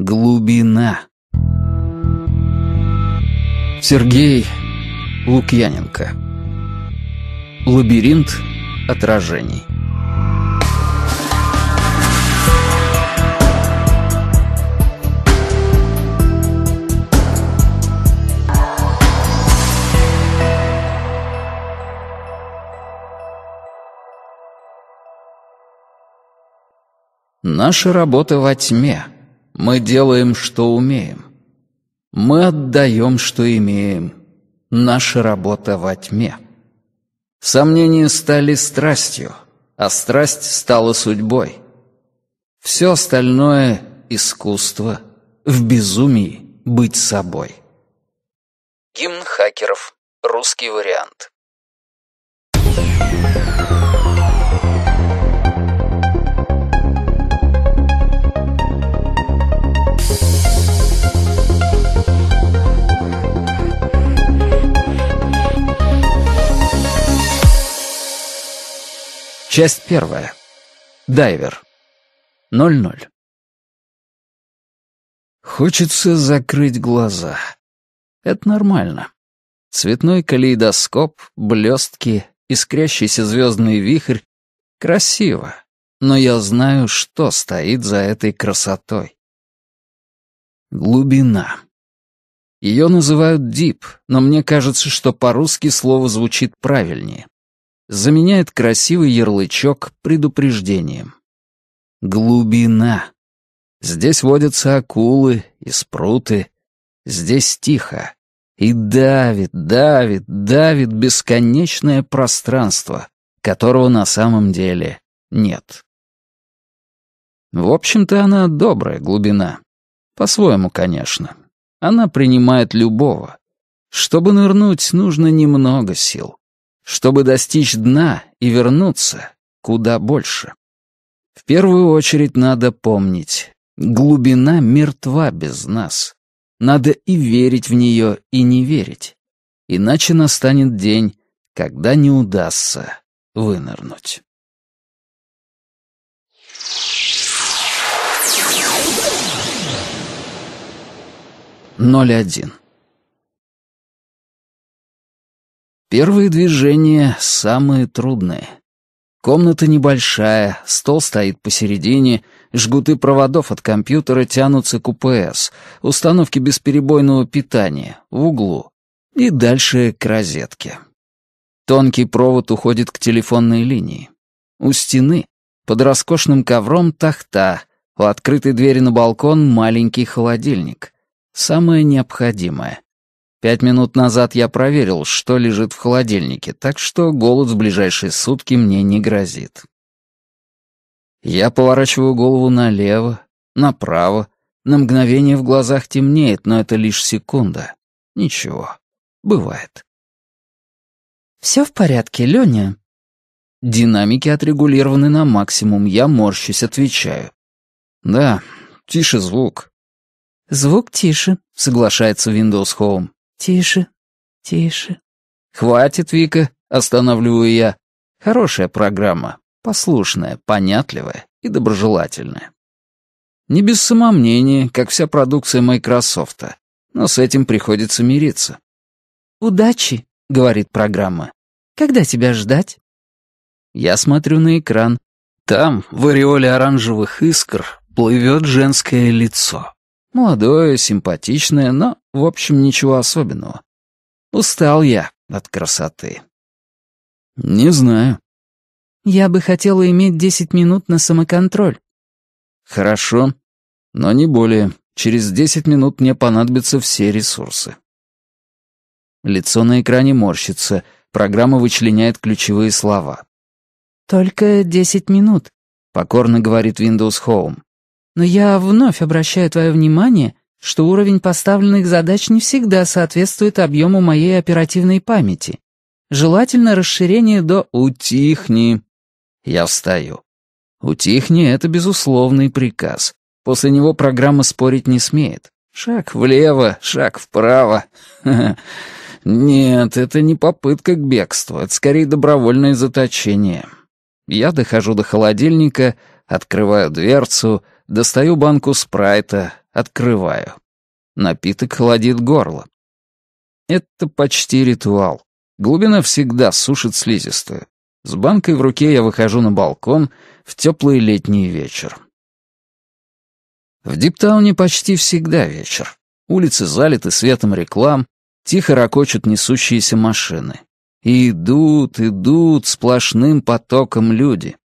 Глубина. Сергей Лукьяненко. Лабиринт отражений. Наша работа во тьме. Мы делаем, что умеем. Мы отдаем, что имеем. Наша работа во тьме. Сомнения стали страстью, а страсть стала судьбой. Все остальное — искусство, в безумии быть собой. Гимн хакеров. Русский вариант. Часть первая. Дайвер. 00. Хочется закрыть глаза. Это нормально. Цветной калейдоскоп, блестки, искрящийся звездный вихрь. Красиво. Но я знаю, что стоит за этой красотой. Глубина. Ее называют дип, но мне кажется, что по-русски слово звучит правильнее заменяет красивый ярлычок предупреждением. Глубина. Здесь водятся акулы и спруты. Здесь тихо. И давит, давит, давит бесконечное пространство, которого на самом деле нет. В общем-то, она добрая глубина. По-своему, конечно. Она принимает любого. Чтобы нырнуть, нужно немного сил чтобы достичь дна и вернуться куда больше. В первую очередь надо помнить, глубина мертва без нас. Надо и верить в нее, и не верить. Иначе настанет день, когда не удастся вынырнуть. Ноль один. Первые движения самые трудные. Комната небольшая, стол стоит посередине, жгуты проводов от компьютера тянутся к УПС, установки бесперебойного питания, в углу, и дальше к розетке. Тонкий провод уходит к телефонной линии. У стены, под роскошным ковром, тахта, у открытой двери на балкон маленький холодильник. Самое необходимое. Пять минут назад я проверил, что лежит в холодильнике, так что голод в ближайшие сутки мне не грозит. Я поворачиваю голову налево, направо. На мгновение в глазах темнеет, но это лишь секунда. Ничего, бывает. «Все в порядке, Леня?» Динамики отрегулированы на максимум, я морщусь, отвечаю. «Да, тише звук». «Звук тише», — соглашается Windows Home. «Тише, тише». «Хватит, Вика», — останавливаю я. «Хорошая программа, послушная, понятливая и доброжелательная». Не без самомнения, как вся продукция Microsoft, но с этим приходится мириться. «Удачи», — говорит программа. «Когда тебя ждать?» Я смотрю на экран. Там, в ореоле оранжевых искр, плывет женское лицо. Молодое, симпатичное, но в общем, ничего особенного. Устал я от красоты. Не знаю. Я бы хотела иметь десять минут на самоконтроль. Хорошо, но не более. Через десять минут мне понадобятся все ресурсы. Лицо на экране морщится, программа вычленяет ключевые слова. «Только десять минут», — покорно говорит Windows Home. «Но я вновь обращаю твое внимание что уровень поставленных задач не всегда соответствует объему моей оперативной памяти. Желательно расширение до «утихни». Я встаю. «Утихни» — это безусловный приказ. После него программа спорить не смеет. Шаг влево, шаг вправо. Нет, это не попытка к бегству, это скорее добровольное заточение. Я дохожу до холодильника, открываю дверцу, достаю банку спрайта, открываю. Напиток холодит горло. Это почти ритуал. Глубина всегда сушит слизистую. С банкой в руке я выхожу на балкон в теплый летний вечер. В Диптауне почти всегда вечер. Улицы залиты светом реклам, тихо ракочут несущиеся машины. И идут, идут сплошным потоком люди.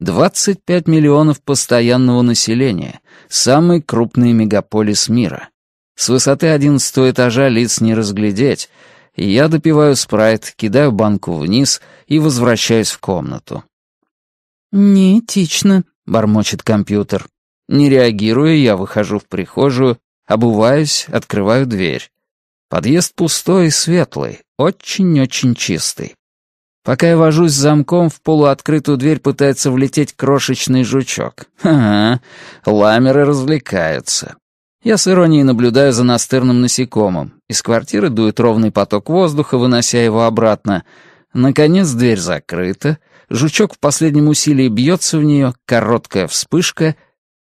25 миллионов постоянного населения, самый крупный мегаполис мира. С высоты одиннадцатого этажа лиц не разглядеть. Я допиваю спрайт, кидаю банку вниз и возвращаюсь в комнату. «Неэтично», — бормочет компьютер. Не реагируя, я выхожу в прихожую, обуваюсь, открываю дверь. Подъезд пустой и светлый, очень-очень чистый. Пока я вожусь с замком, в полуоткрытую дверь пытается влететь крошечный жучок. Ага, ламеры развлекаются. Я с иронией наблюдаю за настырным насекомым. Из квартиры дует ровный поток воздуха, вынося его обратно. Наконец дверь закрыта. Жучок в последнем усилии бьется в нее, короткая вспышка,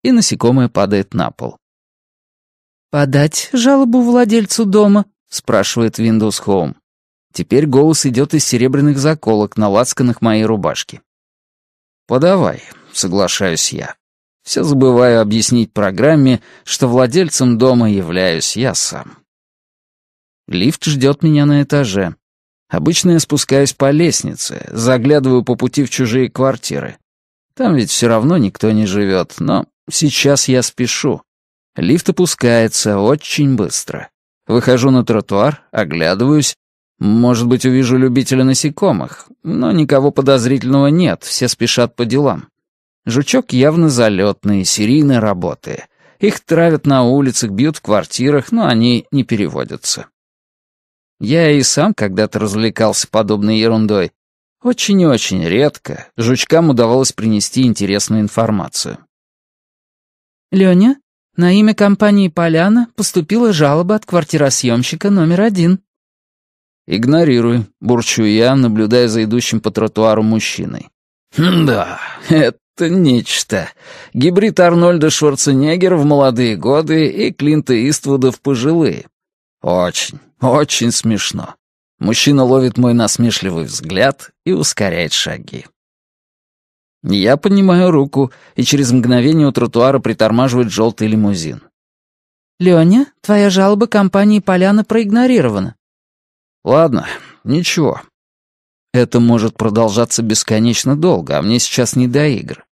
и насекомое падает на пол. «Подать жалобу владельцу дома?» — спрашивает Windows Home. Теперь голос идет из серебряных заколок на лацканах моей рубашки. «Подавай», — соглашаюсь я. Все забываю объяснить программе, что владельцем дома являюсь я сам. Лифт ждет меня на этаже. Обычно я спускаюсь по лестнице, заглядываю по пути в чужие квартиры. Там ведь все равно никто не живет, но сейчас я спешу. Лифт опускается очень быстро. Выхожу на тротуар, оглядываюсь может быть, увижу любителя насекомых, но никого подозрительного нет, все спешат по делам. Жучок явно залетный, серийной работы. Их травят на улицах, бьют в квартирах, но они не переводятся. Я и сам когда-то развлекался подобной ерундой. Очень и очень редко жучкам удавалось принести интересную информацию. «Лёня, на имя компании «Поляна» поступила жалоба от квартиросъёмщика номер один», Игнорирую, бурчу я, наблюдая за идущим по тротуару мужчиной. «Да, это нечто. Гибрид Арнольда Шварценеггера в молодые годы и Клинта Иствуда в пожилые. Очень, очень смешно». Мужчина ловит мой насмешливый взгляд и ускоряет шаги. Я поднимаю руку, и через мгновение у тротуара притормаживает желтый лимузин. Леня, твоя жалоба компании «Поляна» проигнорирована. Ладно, ничего. Это может продолжаться бесконечно долго, а мне сейчас не до игр.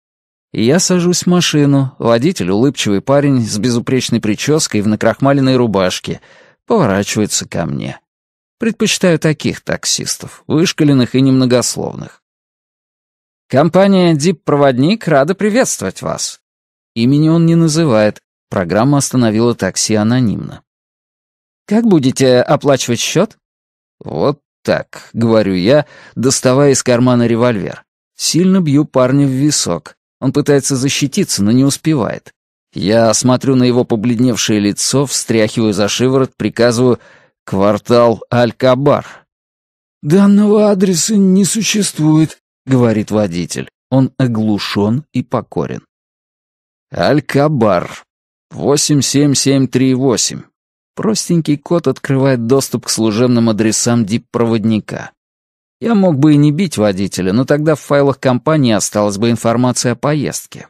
я сажусь в машину, водитель улыбчивый парень с безупречной прической в накрахмаленной рубашке, поворачивается ко мне. Предпочитаю таких таксистов, вышкаленных и немногословных. Компания «Дип-проводник» рада приветствовать вас. Имени он не называет, программа остановила такси анонимно. Как будете оплачивать счет? «Вот так», — говорю я, доставая из кармана револьвер. Сильно бью парня в висок. Он пытается защититься, но не успевает. Я смотрю на его побледневшее лицо, встряхиваю за шиворот, приказываю «Квартал Аль-Кабар». «Данного адреса не существует», — говорит водитель. Он оглушен и покорен. «Аль-Кабар. 87738. Простенький код открывает доступ к служебным адресам дип-проводника. Я мог бы и не бить водителя, но тогда в файлах компании осталась бы информация о поездке.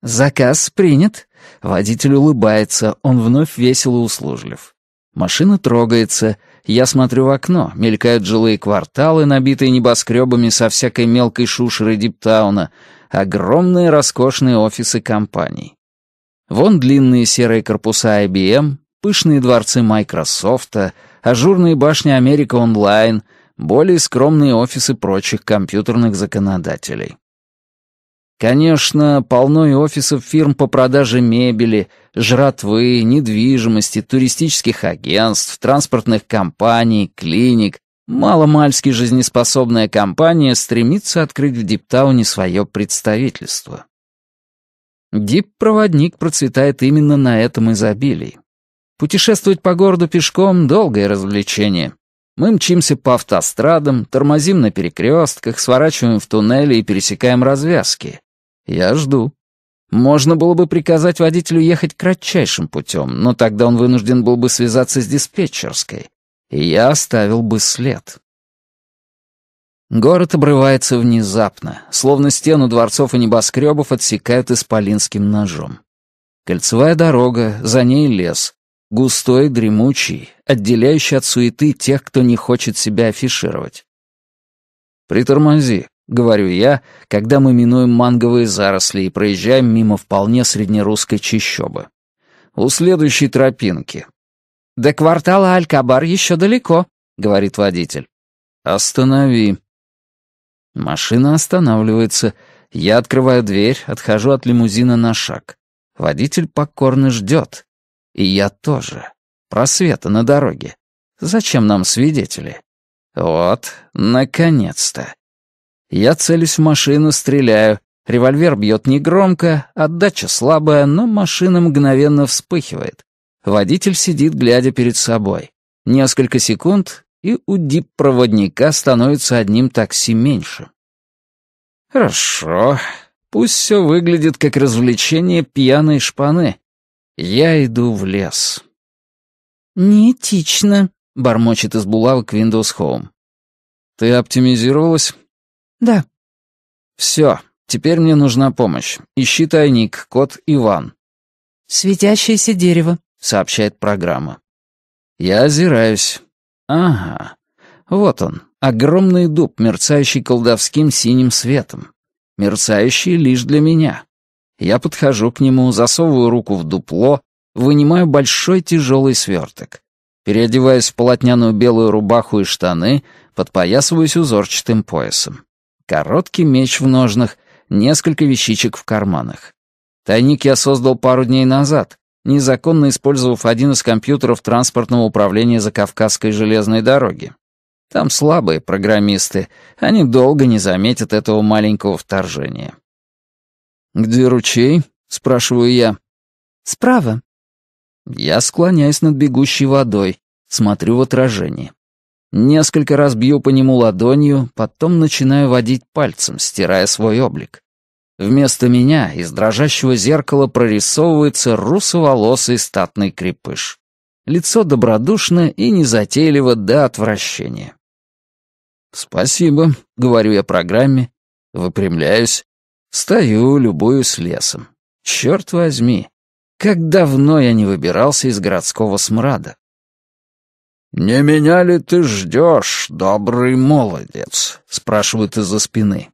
«Заказ принят». Водитель улыбается, он вновь весело услужлив. Машина трогается. Я смотрю в окно, мелькают жилые кварталы, набитые небоскребами со всякой мелкой шушерой Диптауна, огромные роскошные офисы компаний. Вон длинные серые корпуса IBM, пышные дворцы Майкрософта, ажурные башни Америка Онлайн, более скромные офисы прочих компьютерных законодателей. Конечно, полно и офисов фирм по продаже мебели, жратвы, недвижимости, туристических агентств, транспортных компаний, клиник. Маломальски жизнеспособная компания стремится открыть в Диптауне свое представительство. Дип-проводник процветает именно на этом изобилии. Путешествовать по городу пешком — долгое развлечение. Мы мчимся по автострадам, тормозим на перекрестках, сворачиваем в туннели и пересекаем развязки. Я жду. Можно было бы приказать водителю ехать кратчайшим путем, но тогда он вынужден был бы связаться с диспетчерской. И я оставил бы след. Город обрывается внезапно, словно стену дворцов и небоскребов отсекают исполинским ножом. Кольцевая дорога, за ней лес. Густой, дремучий, отделяющий от суеты тех, кто не хочет себя афишировать. «Притормози», — говорю я, когда мы минуем манговые заросли и проезжаем мимо вполне среднерусской чищобы. «У следующей тропинки». «До квартала Алькабар еще далеко», — говорит водитель. «Останови». Машина останавливается. Я открываю дверь, отхожу от лимузина на шаг. Водитель покорно ждет, и я тоже. Просвета на дороге. Зачем нам свидетели? Вот, наконец-то. Я целюсь в машину, стреляю. Револьвер бьет негромко, отдача слабая, но машина мгновенно вспыхивает. Водитель сидит, глядя перед собой. Несколько секунд, и у дип-проводника становится одним такси меньше. Хорошо. Пусть все выглядит как развлечение пьяной шпаны. Я иду в лес. Неэтично, бормочет из булавок Windows Home. Ты оптимизировалась? Да. Все, теперь мне нужна помощь. Ищи тайник, код Иван. Светящееся дерево, сообщает программа. Я озираюсь. Ага. Вот он, огромный дуб, мерцающий колдовским синим светом. Мерцающий лишь для меня. Я подхожу к нему, засовываю руку в дупло, вынимаю большой тяжелый сверток. Переодеваюсь в полотняную белую рубаху и штаны, подпоясываюсь узорчатым поясом. Короткий меч в ножнах, несколько вещичек в карманах. Тайник я создал пару дней назад, незаконно использовав один из компьютеров транспортного управления Закавказской железной дороги. Там слабые программисты, они долго не заметят этого маленького вторжения. «Где ручей?» — спрашиваю я. «Справа». Я склоняюсь над бегущей водой, смотрю в отражение. Несколько раз бью по нему ладонью, потом начинаю водить пальцем, стирая свой облик. Вместо меня из дрожащего зеркала прорисовывается русоволосый статный крепыш. Лицо добродушно и незатейливо до отвращения. «Спасибо», — говорю я программе, выпрямляюсь Стою, любуюсь лесом. Черт возьми, как давно я не выбирался из городского смрада. «Не меня ли ты ждешь, добрый молодец?» — спрашивают из-за спины.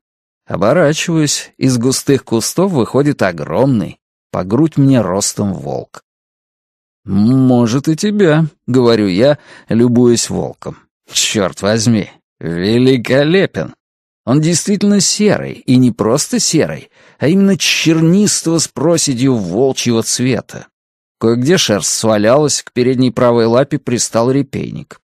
Оборачиваюсь, из густых кустов выходит огромный, по грудь мне ростом волк. «Может, и тебя», — говорю я, любуясь волком. «Черт возьми, великолепен!» Он действительно серый, и не просто серый, а именно чернистого с проседью волчьего цвета. Кое-где шерсть свалялась, к передней правой лапе пристал репейник.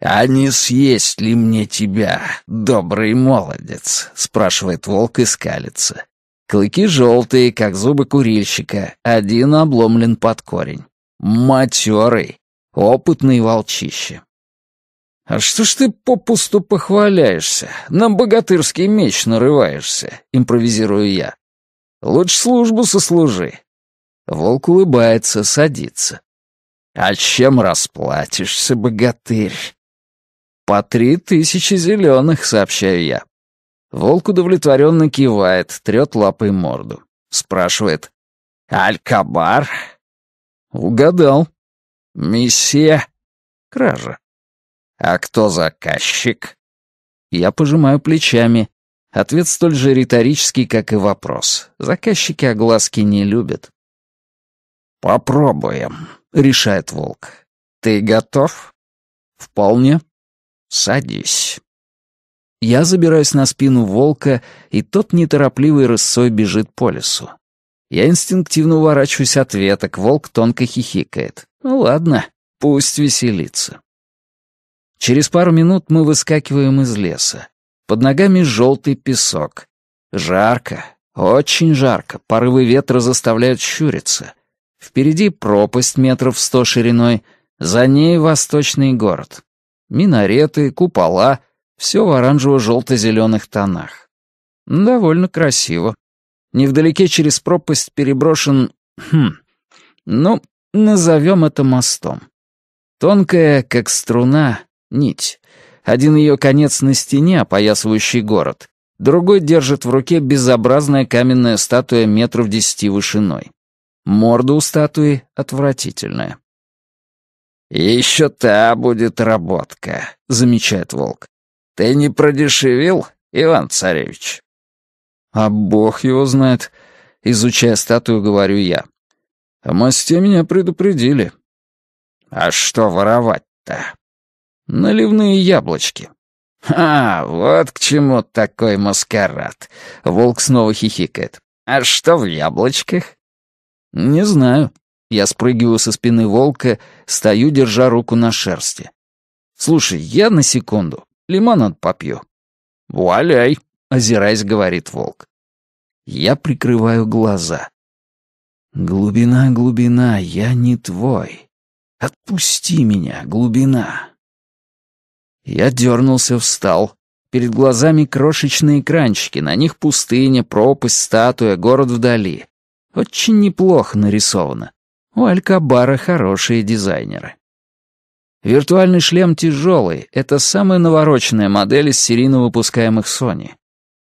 «А не съесть ли мне тебя, добрый молодец?» — спрашивает волк и скалится. Клыки желтые, как зубы курильщика, один обломлен под корень. Матерый, опытный волчище. «А что ж ты попусту похваляешься? На богатырский меч нарываешься», — импровизирую я. «Лучше службу сослужи». Волк улыбается, садится. «А чем расплатишься, богатырь?» «По три тысячи зеленых», — сообщаю я. Волк удовлетворенно кивает, трет лапой морду. Спрашивает. «Алькабар?» «Угадал». «Миссия?» «Кража». «А кто заказчик?» Я пожимаю плечами. Ответ столь же риторический, как и вопрос. Заказчики огласки не любят. «Попробуем», — решает волк. «Ты готов?» «Вполне. Садись». Я забираюсь на спину волка, и тот неторопливый рысцой бежит по лесу. Я инстинктивно уворачиваюсь от веток, волк тонко хихикает. «Ну ладно, пусть веселится». Через пару минут мы выскакиваем из леса. Под ногами желтый песок. Жарко, очень жарко, порывы ветра заставляют щуриться. Впереди пропасть метров сто шириной, за ней восточный город. Минареты, купола, все в оранжево-желто-зеленых тонах. Довольно красиво. Невдалеке через пропасть переброшен... Хм... Ну, назовем это мостом. Тонкая, как струна, Нить. Один ее конец на стене, опоясывающий город. Другой держит в руке безобразная каменная статуя метров десяти вышиной. Морда у статуи отвратительная. «Еще та будет работка», — замечает волк. «Ты не продешевил, Иван-царевич?» «А бог его знает», — изучая статую, говорю я. «О мосте меня предупредили». «А что воровать-то?» Наливные яблочки. «А, вот к чему такой маскарад!» — волк снова хихикает. «А что в яблочках?» «Не знаю». Я спрыгиваю со спины волка, стою, держа руку на шерсти. «Слушай, я на секунду. Лимонад попью». «Валяй!» — озираясь, говорит волк. Я прикрываю глаза. «Глубина, глубина, я не твой. Отпусти меня, глубина!» Я дернулся, встал. Перед глазами крошечные экранчики, на них пустыня, пропасть, статуя, город вдали. Очень неплохо нарисовано. У Алькабара хорошие дизайнеры. Виртуальный шлем тяжелый — это самая навороченная модель из серийно выпускаемых Sony.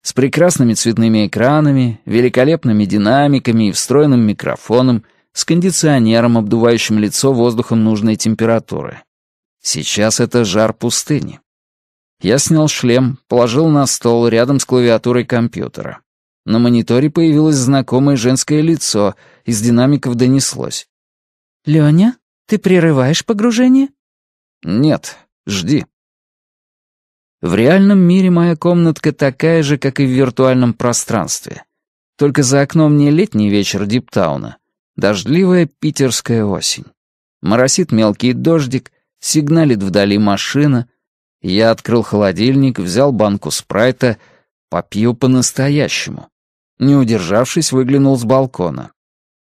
С прекрасными цветными экранами, великолепными динамиками и встроенным микрофоном, с кондиционером, обдувающим лицо воздухом нужной температуры. Сейчас это жар пустыни. Я снял шлем, положил на стол рядом с клавиатурой компьютера. На мониторе появилось знакомое женское лицо, из динамиков донеслось. «Лёня, ты прерываешь погружение?» «Нет, жди». В реальном мире моя комнатка такая же, как и в виртуальном пространстве. Только за окном не летний вечер Диптауна. Дождливая питерская осень. Моросит мелкий дождик, сигналит вдали машина. Я открыл холодильник, взял банку спрайта, попью по-настоящему. Не удержавшись, выглянул с балкона.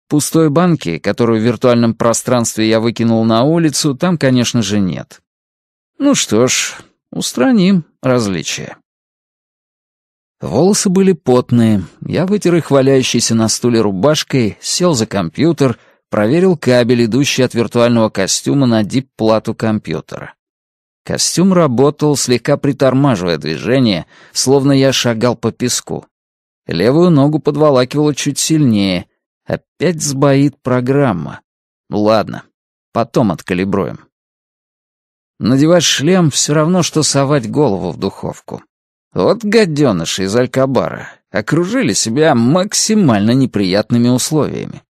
Пустой банки, которую в виртуальном пространстве я выкинул на улицу, там, конечно же, нет. Ну что ж, устраним различия. Волосы были потные, я вытер их валяющейся на стуле рубашкой, сел за компьютер — Проверил кабель, идущий от виртуального костюма на дип-плату компьютера. Костюм работал, слегка притормаживая движение, словно я шагал по песку. Левую ногу подволакивало чуть сильнее. Опять сбоит программа. Ну ладно, потом откалибруем. Надевать шлем — все равно, что совать голову в духовку. Вот гаденыши из Алькабара окружили себя максимально неприятными условиями.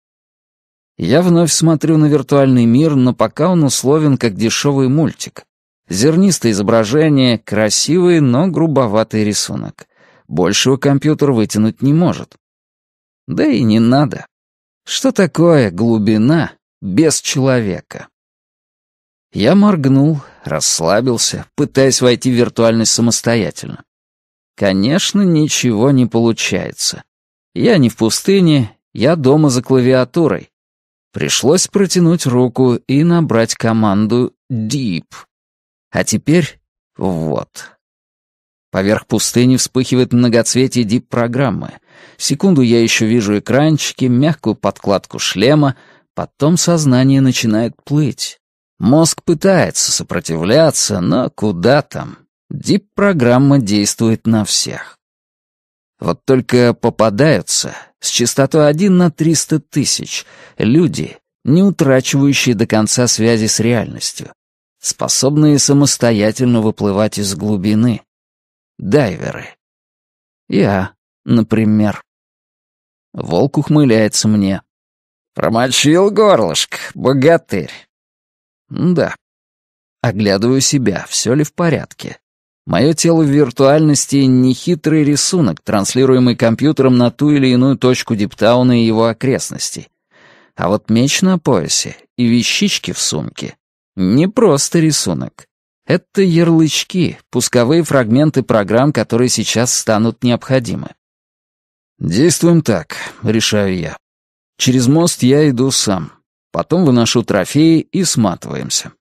Я вновь смотрю на виртуальный мир, но пока он условен как дешевый мультик. Зернистое изображение, красивый, но грубоватый рисунок. Большего компьютер вытянуть не может. Да и не надо. Что такое глубина без человека? Я моргнул, расслабился, пытаясь войти в виртуальность самостоятельно. Конечно, ничего не получается. Я не в пустыне, я дома за клавиатурой. Пришлось протянуть руку и набрать команду «Deep». А теперь вот. Поверх пустыни вспыхивает многоцветие дип-программы. Секунду я еще вижу экранчики, мягкую подкладку шлема, потом сознание начинает плыть. Мозг пытается сопротивляться, но куда там. Дип-программа действует на всех. Вот только попадаются с частотой 1 на 300 тысяч, люди, не утрачивающие до конца связи с реальностью, способные самостоятельно выплывать из глубины. Дайверы. Я, например. Волк ухмыляется мне. «Промочил горлышко, богатырь». «Да». Оглядываю себя, все ли в порядке. Мое тело в виртуальности — нехитрый рисунок, транслируемый компьютером на ту или иную точку Диптауна и его окрестностей. А вот меч на поясе и вещички в сумке — не просто рисунок. Это ярлычки, пусковые фрагменты программ, которые сейчас станут необходимы. «Действуем так», — решаю я. «Через мост я иду сам. Потом выношу трофеи и сматываемся».